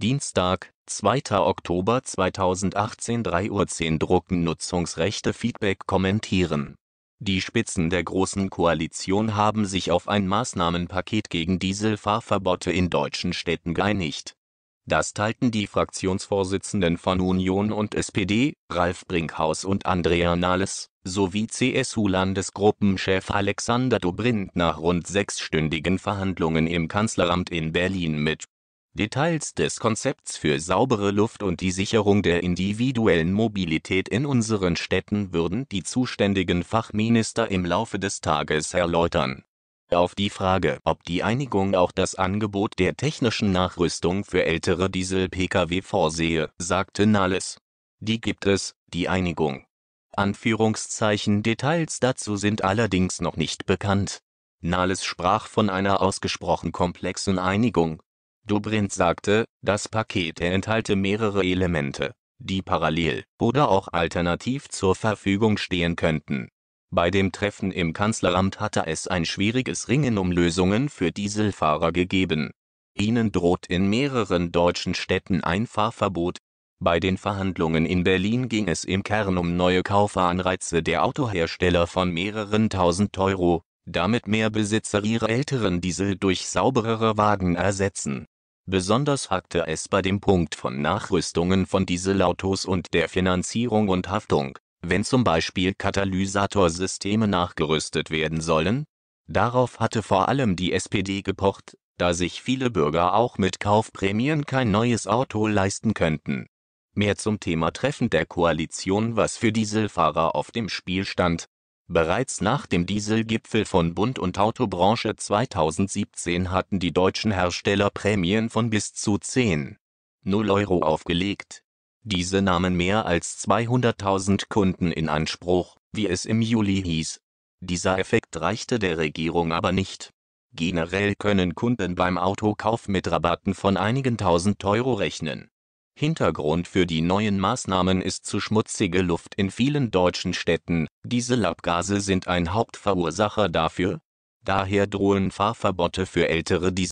Dienstag, 2. Oktober 2018 3:10 Uhr Drucken Nutzungsrechte Feedback Kommentieren Die Spitzen der Großen Koalition haben sich auf ein Maßnahmenpaket gegen Dieselfahrverbote in deutschen Städten geeinigt. Das teilten die Fraktionsvorsitzenden von Union und SPD, Ralf Brinkhaus und Andrea Nahles, sowie CSU-Landesgruppenchef Alexander Dobrindt nach rund sechsstündigen Verhandlungen im Kanzleramt in Berlin mit Details des Konzepts für saubere Luft und die Sicherung der individuellen Mobilität in unseren Städten würden die zuständigen Fachminister im Laufe des Tages erläutern. Auf die Frage, ob die Einigung auch das Angebot der technischen Nachrüstung für ältere Diesel-Pkw vorsehe, sagte Nahles: Die gibt es, die Einigung. Anführungszeichen Details dazu sind allerdings noch nicht bekannt. Nahles sprach von einer ausgesprochen komplexen Einigung, Dobrindt sagte, das Paket enthalte mehrere Elemente, die parallel oder auch alternativ zur Verfügung stehen könnten. Bei dem Treffen im Kanzleramt hatte es ein schwieriges Ringen um Lösungen für Dieselfahrer gegeben. Ihnen droht in mehreren deutschen Städten ein Fahrverbot. Bei den Verhandlungen in Berlin ging es im Kern um neue Kaufanreize der Autohersteller von mehreren tausend Euro, damit mehr Besitzer ihre älteren Diesel durch sauberere Wagen ersetzen Besonders hakte es bei dem Punkt von Nachrüstungen von Dieselautos und der Finanzierung und Haftung, wenn zum Beispiel Katalysatorsysteme nachgerüstet werden sollen? Darauf hatte vor allem die SPD gepocht, da sich viele Bürger auch mit Kaufprämien kein neues Auto leisten könnten. Mehr zum Thema Treffen der Koalition, was für Dieselfahrer auf dem Spiel stand Bereits nach dem Dieselgipfel von Bund und Autobranche 2017 hatten die deutschen Hersteller Prämien von bis zu 10,0 Euro aufgelegt. Diese nahmen mehr als 200.000 Kunden in Anspruch, wie es im Juli hieß. Dieser Effekt reichte der Regierung aber nicht. Generell können Kunden beim Autokauf mit Rabatten von einigen tausend Euro rechnen Hintergrund für die neuen Maßnahmen ist zu schmutzige Luft in vielen deutschen Städten. Diese Dieselabgase sind ein Hauptverursacher dafür. Daher drohen Fahrverbote für Ältere Diesel.